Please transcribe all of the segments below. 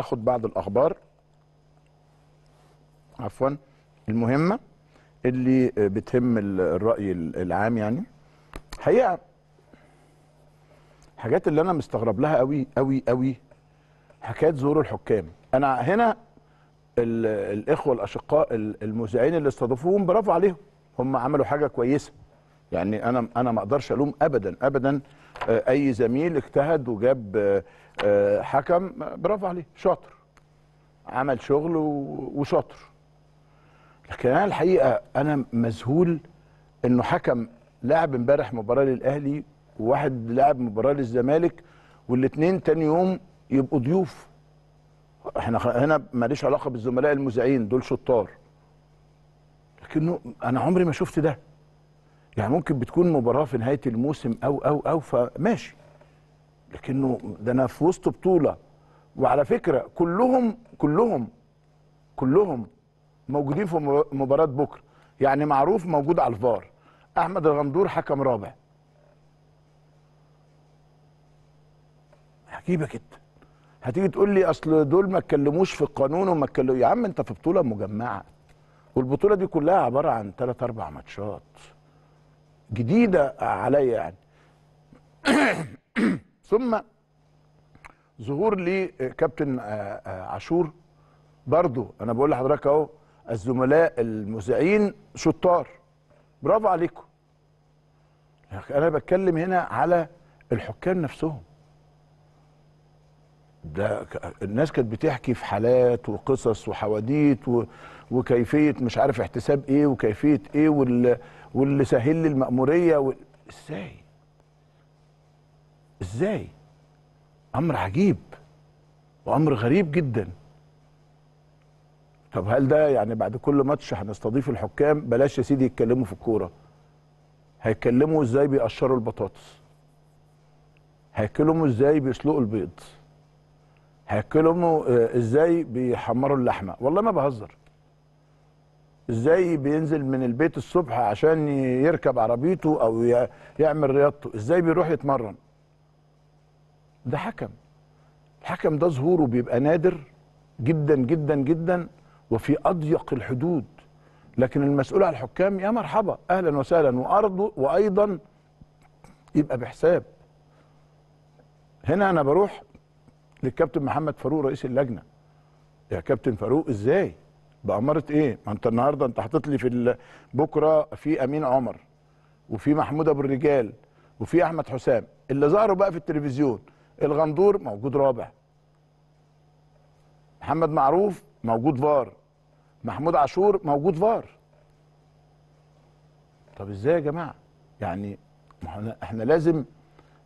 اخد بعض الاخبار عفوا المهمه اللي بتهم الراي العام يعني حقيقه حاجات اللي انا مستغرب لها قوي قوي قوي حكايه زور الحكام انا هنا الاخوه الاشقاء المذيعين اللي استضافوهم برافو عليهم هم عملوا حاجه كويسه يعني انا انا ما اقدرش الوم ابدا ابدا آه، اي زميل اجتهد وجاب آه، آه، حكم برافو عليه شاطر عمل شغل وشاطر لكن انا الحقيقه انا مذهول انه حكم لاعب امبارح مباراه للاهلي وواحد لاعب مباراه للزمالك والاثنين تاني يوم يبقوا ضيوف احنا هنا ماليش علاقه بالزملاء المذيعين دول شطار لكنه انا عمري ما شفت ده يعني ممكن بتكون مباراه في نهايه الموسم او او او فماشي لكنه ده انا في وسط بطوله وعلى فكره كلهم كلهم كلهم موجودين في مباراه بكره يعني معروف موجود على الفار احمد الغندور حكم رابع عجيبه جدا هتيجي تقول لي اصل دول ما اتكلموش في القانون وما اتكلموا يا عم انت في بطوله مجمعه والبطوله دي كلها عباره عن ثلاث اربع ماتشات جديده عليا يعني ثم ظهور لكابتن آه، آه، عاشور برضو انا بقول لحضرتك اهو الزملاء المذيعين شطار برافو عليكم انا بتكلم هنا على الحكام نفسهم ده الناس كانت بتحكي في حالات وقصص وحواديت وكيفيه مش عارف احتساب ايه وكيفيه ايه واللي, واللي سهل لي الماموريه و... ازاي؟ ازاي؟ امر عجيب وامر غريب جدا طب هل ده يعني بعد كل ماتش هنستضيف الحكام بلاش يا سيدي يتكلموا في الكوره هيتكلموا ازاي بيقشروا البطاطس هيتكلموا ازاي بيسلقوا البيض امه آه، ازاي بيحمروا اللحمه والله ما بهزر ازاي بينزل من البيت الصبح عشان يركب عربيته او يعمل رياضته ازاي بيروح يتمرن ده حكم الحكم ده ظهوره بيبقى نادر جدا جدا جدا وفي اضيق الحدود لكن المسؤول على الحكام يا مرحبا اهلا وسهلا وارضه وايضا يبقى بحساب هنا انا بروح للكابتن محمد فاروق رئيس اللجنه يا كابتن فاروق ازاي بأمارة ايه ما انت النهارده انت حاطط لي في بكره في امين عمر وفي محمود ابو الرجال وفي احمد حسام اللي ظهروا بقى في التلفزيون الغندور موجود رابع محمد معروف موجود فار محمود عاشور موجود فار طب ازاي يا جماعه يعني احنا لازم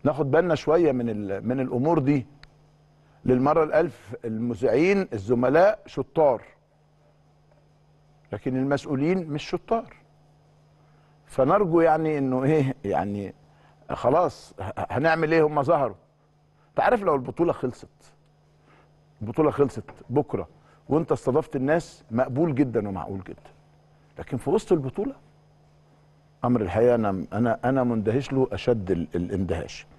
ناخد بالنا شويه من من الامور دي للمرة الألف المذيعين الزملاء شطار لكن المسؤولين مش شطار فنرجو يعني انه ايه يعني خلاص هنعمل ايه هم ظهروا انت عارف لو البطوله خلصت البطوله خلصت بكره وانت استضفت الناس مقبول جدا ومعقول جدا لكن في وسط البطوله امر الحقيقه انا انا انا مندهش له اشد الاندهاش